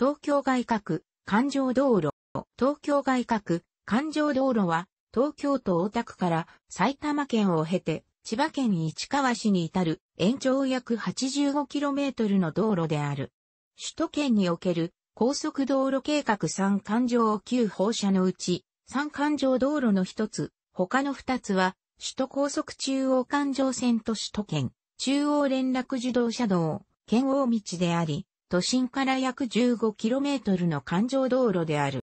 東京外郭、環状道路。東京外郭、環状道路は、東京都大田区から埼玉県を経て、千葉県市川市に至る延長約 85km の道路である。首都圏における高速道路計画3環状9放射のうち、3環状道路の一つ、他の二つは、首都高速中央環状線と首都圏、中央連絡自動車道、圏央道であり、都心から約 15km の環状道路である。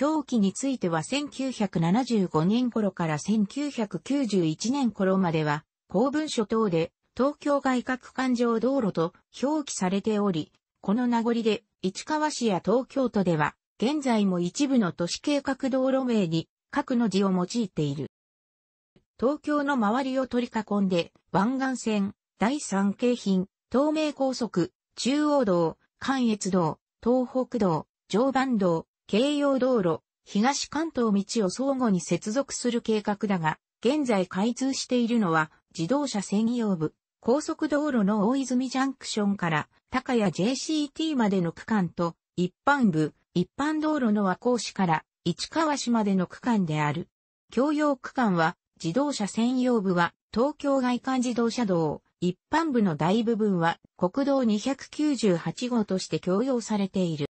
表記については1975年頃から1991年頃までは、公文書等で東京外郭環状道路と表記されており、この名残で市川市や東京都では、現在も一部の都市計画道路名に各の字を用いている。東京の周りを取り囲んで、湾岸線、第三京浜、東名高速、中央道、関越道、東北道、常磐道、京葉道路、東関東道を相互に接続する計画だが、現在開通しているのは自動車専用部、高速道路の大泉ジャンクションから高谷 JCT までの区間と、一般部、一般道路の和光市から市川市までの区間である。共用区間は、自動車専用部は東京外環自動車道、一般部の大部分は国道298号として供用されている。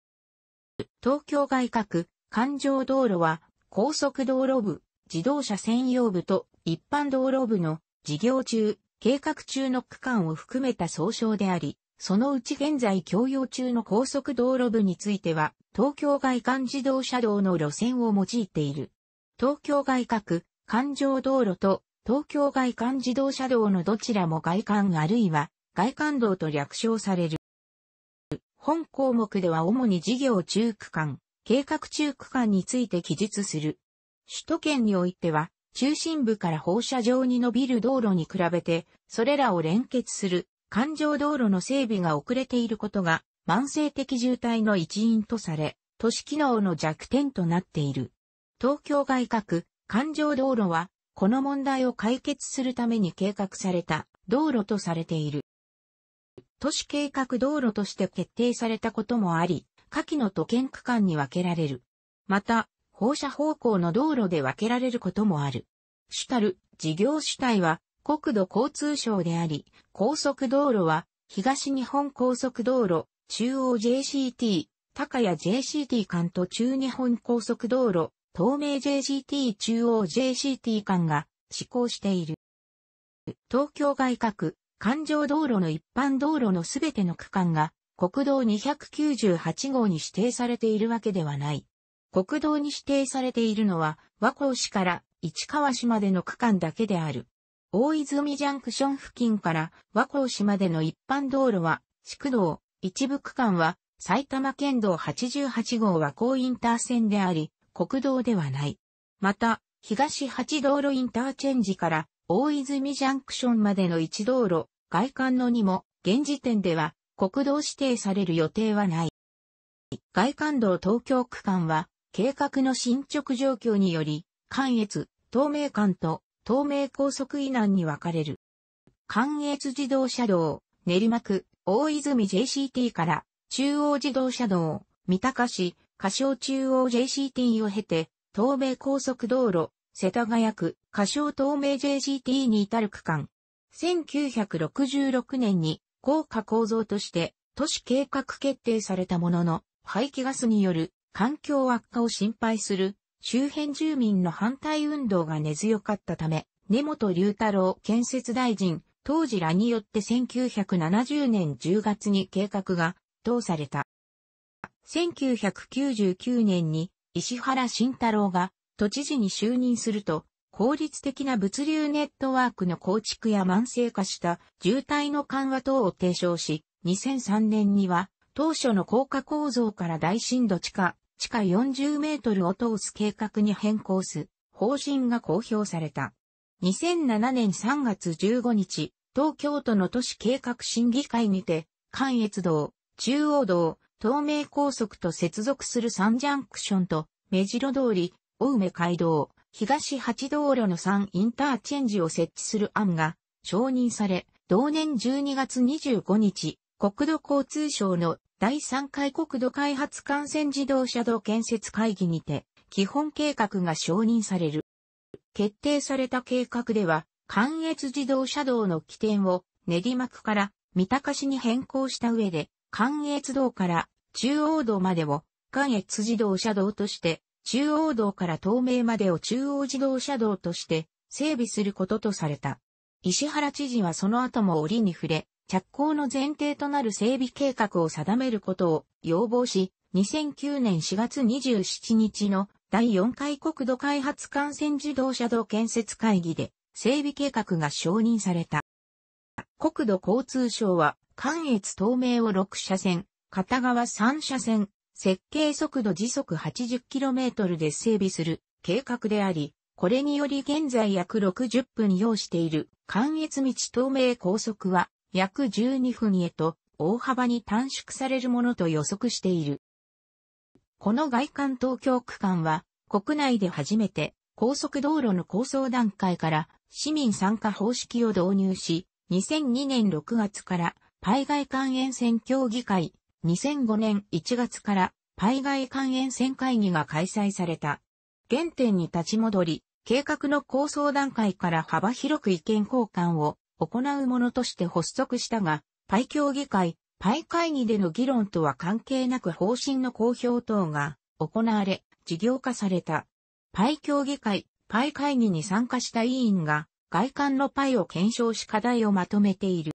東京外郭、環状道路は高速道路部、自動車専用部と一般道路部の事業中、計画中の区間を含めた総称であり、そのうち現在供用中の高速道路部については、東京外環自動車道の路線を用いている。東京外郭、環状道路と東京外環自動車道のどちらも外環あるいは外環道と略称される。本項目では主に事業中区間、計画中区間について記述する。首都圏においては、中心部から放射状に伸びる道路に比べて、それらを連結する環状道路の整備が遅れていることが慢性的渋滞の一因とされ、都市機能の弱点となっている。東京外郭、環状道路はこの問題を解決するために計画された道路とされている。都市計画道路として決定されたこともあり、下記の都県区間に分けられる。また、放射方向の道路で分けられることもある。主たる事業主体は国土交通省であり、高速道路は東日本高速道路、中央 JCT、高谷 JCT 関東中日本高速道路、東名 j g t 中央 JCT 間が施行している。東京外郭、環状道路の一般道路のすべての区間が国道298号に指定されているわけではない。国道に指定されているのは和光市から市川市までの区間だけである。大泉ジャンクション付近から和光市までの一般道路は、宿区道、一部区間は埼玉県道88号和光インター線であり、国道ではない。また、東八道路インターチェンジから大泉ジャンクションまでの一道路、外観の2も、現時点では国道指定される予定はない。外環道東京区間は、計画の進捗状況により、関越、東名間と東名高速以南に分かれる。関越自動車道、練馬区、大泉 JCT から中央自動車道、三鷹市、歌唱中央 JCT を経て、東名高速道路、世田谷区、歌唱東名 JCT に至る区間。1966年に、高架構造として、都市計画決定されたものの、排気ガスによる環境悪化を心配する周辺住民の反対運動が根強かったため、根本龍太郎建設大臣、当時らによって1970年10月に計画が、通された。1999年に石原慎太郎が都知事に就任すると、効率的な物流ネットワークの構築や慢性化した渋滞の緩和等を提唱し、2003年には当初の高架構造から大深度地下、地下40メートルを通す計画に変更す方針が公表された。2007年3月15日、東京都の都市計画審議会にて、関越道、中央道、東名高速と接続する三ジャンクションと、目白通り、青梅街道、東八道路の三インターチェンジを設置する案が承認され、同年12月25日、国土交通省の第3回国土開発幹線自動車道建設会議にて、基本計画が承認される。決定された計画では、関越自動車道の起点を練馬区から三鷹市に変更した上で、関越道から中央道までを関越自動車道として、中央道から東名までを中央自動車道として整備することとされた。石原知事はその後も折に触れ、着工の前提となる整備計画を定めることを要望し、2009年4月27日の第4回国土開発幹線自動車道建設会議で整備計画が承認された。国土交通省は関越東名を6車線、片側3車線、設計速度時速 80km で整備する計画であり、これにより現在約60分要している関越道東名高速は約12分へと大幅に短縮されるものと予測している。この外環東京区間は国内で初めて高速道路の構想段階から市民参加方式を導入し、2002年6月からイ外官園選協議会、2005年1月からイ外官園選会議が開催された。原点に立ち戻り、計画の構想段階から幅広く意見交換を行うものとして発足したが、パイ協議会、パイ会議での議論とは関係なく方針の公表等が行われ、事業化された。パイ協議会、パイ会議に参加した委員が、外観のパイを検証し課題をまとめている。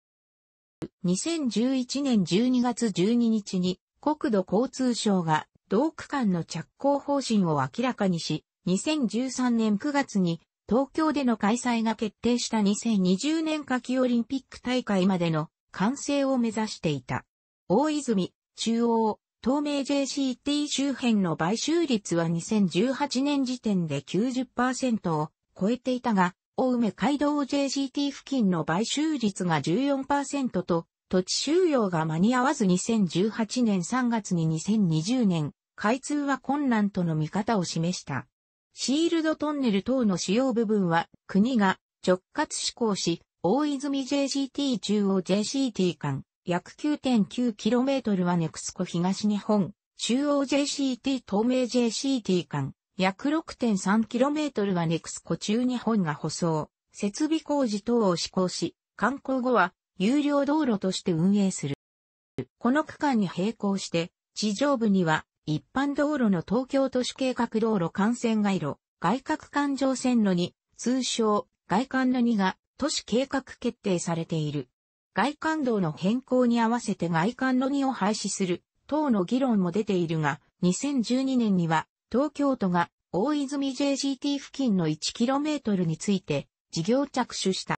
2011年12月12日に国土交通省が同区間の着工方針を明らかにし、2013年9月に東京での開催が決定した2020年夏季オリンピック大会までの完成を目指していた。大泉、中央、東名 JCT 周辺の買収率は2018年時点で90%を超えていたが、大梅街道 JCT 付近の買収率が14%と土地収容が間に合わず2018年3月に2020年、開通は困難との見方を示した。シールドトンネル等の主要部分は国が直轄施行し、大泉 JCT 中央 JCT 間、約 9.9km はネクスコ東日本、中央 JCT 東名 JCT 間、約 6.3km はネクスコ中日本が舗装、設備工事等を施行し、観光後は有料道路として運営する。この区間に並行して、地上部には一般道路の東京都市計画道路幹線街路、外郭環状線路に、通称、外環の2が都市計画決定されている。外環道の変更に合わせて外環の2を廃止する、等の議論も出ているが、2012年には、東京都が大泉 JCT 付近の 1km について事業着手した。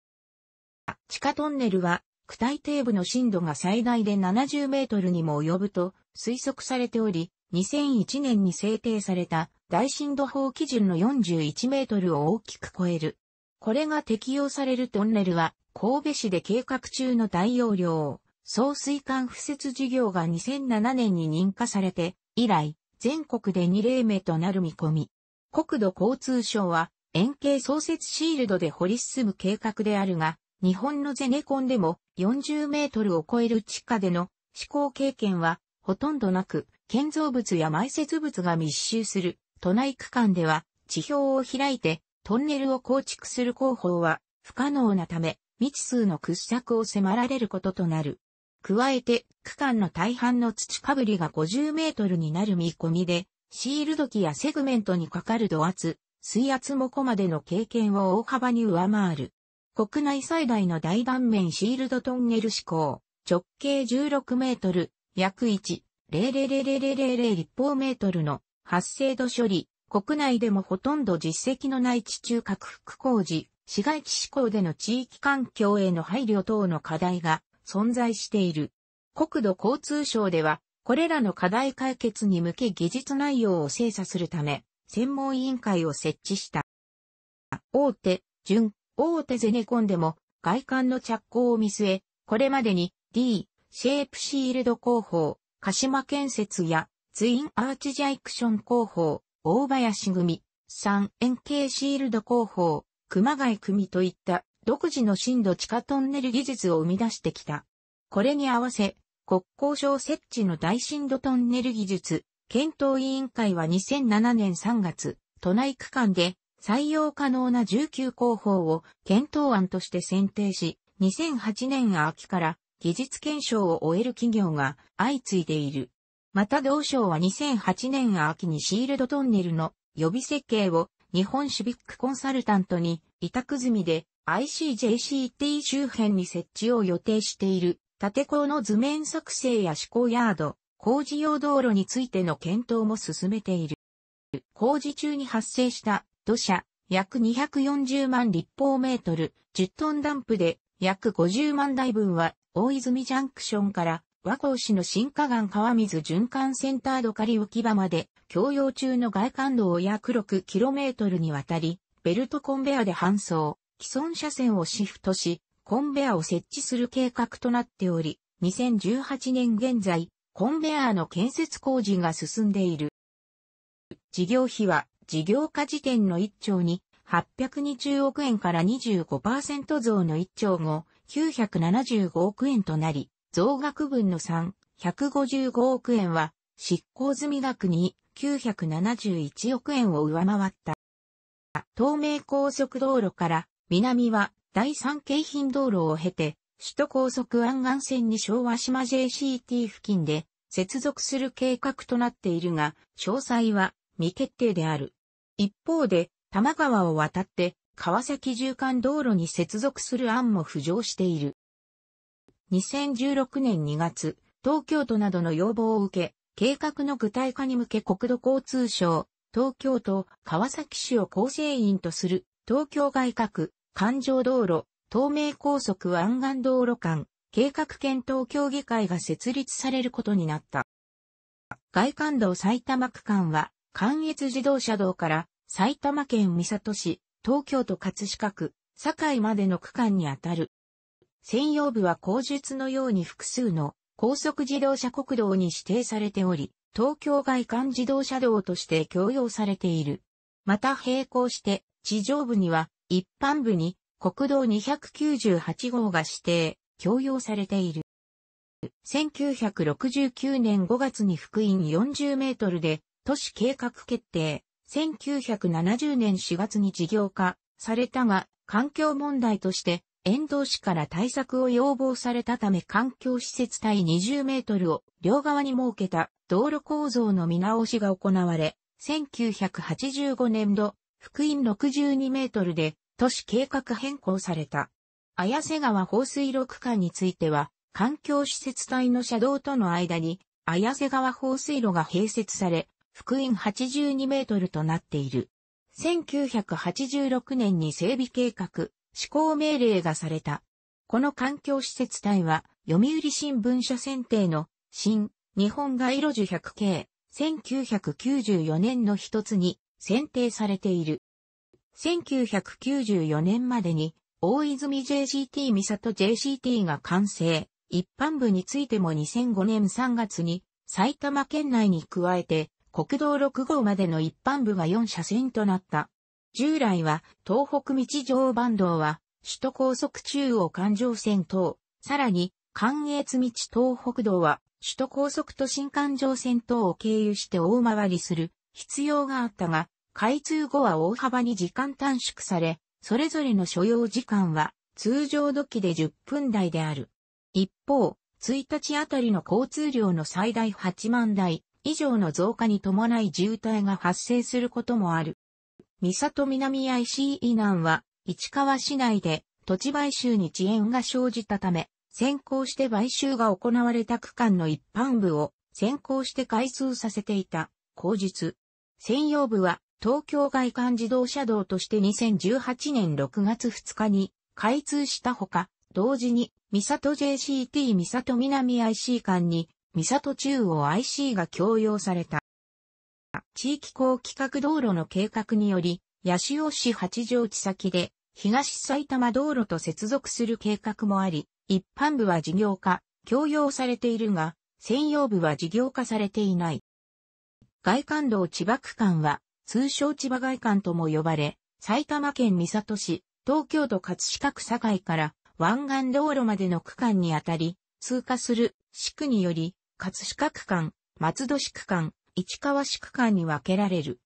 地下トンネルは躯体底部の震度が最大で70メートルにも及ぶと推測されており、2001年に制定された大震度法基準の41メートルを大きく超える。これが適用されるトンネルは、神戸市で計画中の大容量、送水管敷設事業が2007年に認可されて、以来、全国で2例目となる見込み。国土交通省は、円形創設シールドで掘り進む計画であるが、日本のゼネコンでも、40メートルを超える地下での思考経験はほとんどなく、建造物や埋設物が密集する都内区間では地表を開いてトンネルを構築する工法は不可能なため未知数の掘削を迫られることとなる。加えて区間の大半の土かぶりが50メートルになる見込みで、シールド機やセグメントにかかる度圧、水圧もこまでの経験を大幅に上回る。国内最大の大断面シールドトンネル施工、直径16メートル、約1、0 0 0 0 0 0立方メートルの発生度処理、国内でもほとんど実績のない地中核復工時、市街地施向での地域環境への配慮等の課題が存在している。国土交通省では、これらの課題解決に向け技術内容を精査するため、専門委員会を設置した。大手、準、大手ゼネコンでも外観の着工を見据え、これまでに D、シェイプシールド工法、鹿島建設やツインアーチジャイクション工法、大林組、3円形シールド工法、熊谷組といった独自の深度地下トンネル技術を生み出してきた。これに合わせ、国交省設置の大深度トンネル技術、検討委員会は2007年3月、都内区間で採用可能な19工法を検討案として選定し、2008年秋から技術検証を終える企業が相次いでいる。また同省は2008年秋にシールドトンネルの予備設計を日本シビックコンサルタントに委託済みで ICJCT 周辺に設置を予定している縦工の図面作成や試行ヤード、工事用道路についての検討も進めている。工事中に発生した土砂、約240万立方メートル、10トンダンプで、約50万台分は、大泉ジャンクションから、和光市の新河岸川水循環センターどかり浮き場まで、共用中の外環道を約 6km にわたり、ベルトコンベアで搬送、既存車線をシフトし、コンベアを設置する計画となっており、2018年現在、コンベアの建設工事が進んでいる。事業費は事業化時点の1兆に820億円から25%増の1兆後、975億円となり、増額分の3、155億円は、執行済み額に971億円を上回った。東名高速道路から南は第三京浜道路を経て首都高速湾岸線に昭和島 JCT 付近で接続する計画となっているが詳細は未決定である。一方で、多摩川を渡って、川崎縦貫道路に接続する案も浮上している。2016年2月、東京都などの要望を受け、計画の具体化に向け国土交通省、東京都、川崎市を構成員とする、東京外郭、環状道路、東名高速湾岸道路間、計画検討協議会が設立されることになった。外環道埼玉区間は、関越自動車道から埼玉県三郷市、東京都葛飾区、堺までの区間にあたる。専用部は口述のように複数の高速自動車国道に指定されており、東京外環自動車道として共用されている。また並行して、地上部には一般部に国道298号が指定、共用されている。1969年5月に福音40メートルで都市計画決定、1970年4月に事業化されたが、環境問題として、遠藤市から対策を要望されたため環境施設帯20メートルを両側に設けた道路構造の見直しが行われ、1985年度、福音62メートルで都市計画変更された。綾瀬川放水路区間については、環境施設帯の車道との間に、綾瀬川放水路が併設され、福音82メートルとなっている。1986年に整備計画、施行命令がされた。この環境施設帯は、読売新聞社選定の、新、日本街路樹100系、1994年の一つに選定されている。1994年までに、大泉 JCT 三里 JCT が完成。一般部についても2005年3月に埼玉県内に加えて国道6号までの一般部は4車線となった。従来は、東北道常磐道は、首都高速中央環状線等、さらに、関越道東北道は、首都高速都心環状線等を経由して大回りする必要があったが、開通後は大幅に時間短縮され、それぞれの所要時間は通常時で10分台である。一方、1日あたりの交通量の最大8万台、以上の増加に伴い渋滞が発生することもある。三里南 IC 以南は、市川市内で土地買収に遅延が生じたため、先行して買収が行われた区間の一般部を先行して開通させていた、後日。専用部は東京外環自動車道として2018年6月2日に開通したほか、同時に三里 JCT 三里南 IC 間に三里中央 IC が供用された。地域公規格道路の計画により、八潮市八条地先で、東埼玉道路と接続する計画もあり、一般部は事業化、供用されているが、専用部は事業化されていない。外環道千葉区間は、通称千葉外環とも呼ばれ、埼玉県三里市、東京都葛飾区境から湾岸道路までの区間にあたり、通過する地区により、葛飾区間、松戸市区間、市川市区間に分けられる。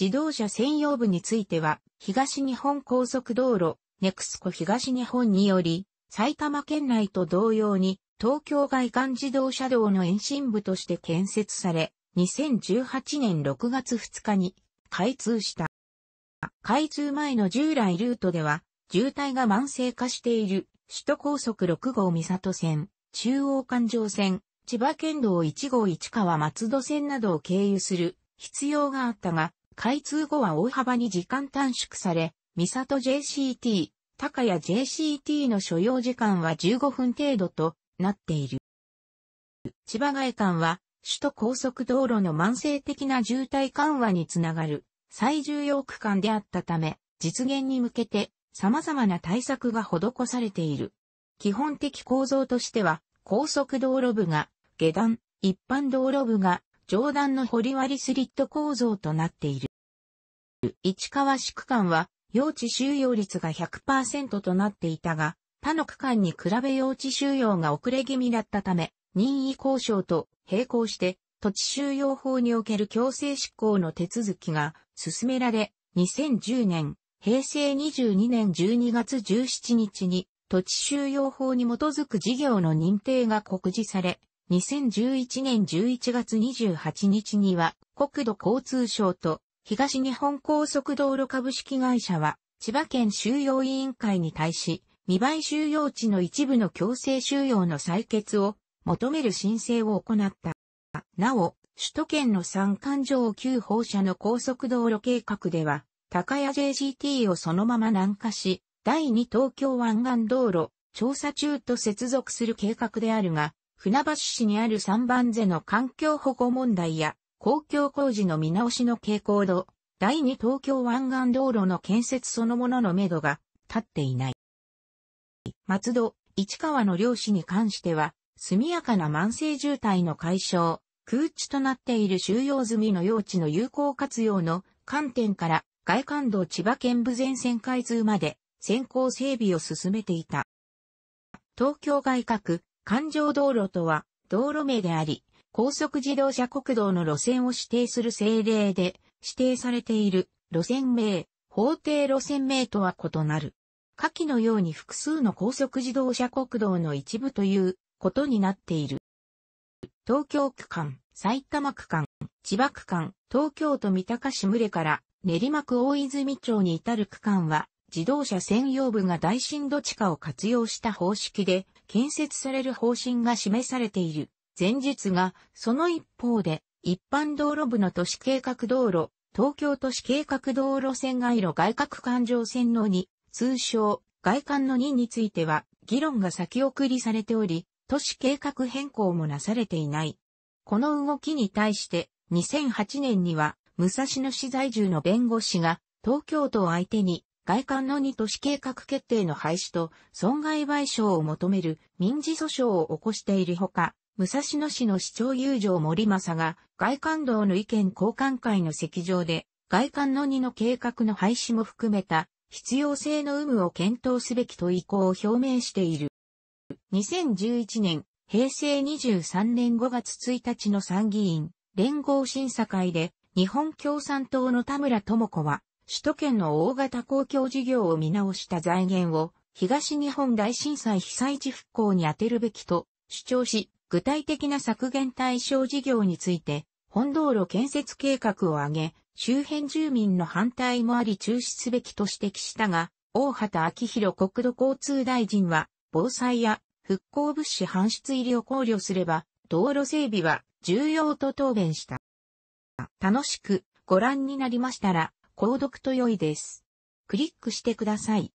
自動車専用部については、東日本高速道路、ネクスコ東日本により、埼玉県内と同様に、東京外環自動車道の延伸部として建設され、2018年6月2日に開通した。開通前の従来ルートでは、渋滞が慢性化している首都高速6号三里線、中央環状線、千葉県道1号市川松戸線などを経由する必要があったが、開通後は大幅に時間短縮され、三里 JCT、高谷 JCT の所要時間は15分程度となっている。千葉外間は首都高速道路の慢性的な渋滞緩和につながる最重要区間であったため、実現に向けて様々な対策が施されている。基本的構造としては、高速道路部が下段、一般道路部が上段の掘割スリット構造となっている。市川市区間は用地収容率が100%となっていたが、他の区間に比べ用地収容が遅れ気味だったため、任意交渉と並行して土地収容法における強制執行の手続きが進められ、2010年、平成22年12月17日に土地収容法に基づく事業の認定が告示され、2011年11月28日には、国土交通省と東日本高速道路株式会社は、千葉県収容委員会に対し、未売収容地の一部の強制収容の採決を求める申請を行った。なお、首都圏の三環状旧放射の高速道路計画では、高谷 JGT をそのまま南下し、第2東京湾岸道路調査中と接続する計画であるが、船橋市にある三番瀬の環境保護問題や公共工事の見直しの傾向度、第二東京湾岸道路の建設そのものの目処が立っていない。松戸、市川の漁師に関しては、速やかな慢性渋滞の解消、空地となっている収容済みの用地の有効活用の観点から、外環道千葉県部全線開通まで先行整備を進めていた。東京外郭、環状道路とは、道路名であり、高速自動車国道の路線を指定する政令で、指定されている路線名、法定路線名とは異なる。下記のように複数の高速自動車国道の一部ということになっている。東京区間、埼玉区間、千葉区間、東京都三鷹市群れから練馬区大泉町に至る区間は自動車専用部が大震度地下を活用した方式で建設される方針が示されている。前日が、その一方で、一般道路部の都市計画道路、東京都市計画道路線街路外郭環状線の2、通称、外環の2については、議論が先送りされており、都市計画変更もなされていない。この動きに対して、2008年には、武蔵野市在住の弁護士が、東京都を相手に、外観の2都市計画決定の廃止と損害賠償を求める民事訴訟を起こしているほか、武蔵野市の市長友情森正が外観道の意見交換会の席上で外観の2の計画の廃止も含めた必要性の有無を検討すべきと意向を表明している。2011年、平成23年5月1日の参議院連合審査会で日本共産党の田村智子は首都圏の大型公共事業を見直した財源を東日本大震災被災地復興に充てるべきと主張し、具体的な削減対象事業について本道路建設計画を挙げ、周辺住民の反対もあり中止すべきと指摘したが、大畑明宏国土交通大臣は、防災や復興物資搬出入りを考慮すれば、道路整備は重要と答弁した。楽しくご覧になりましたら、購読と良いです。クリックしてください。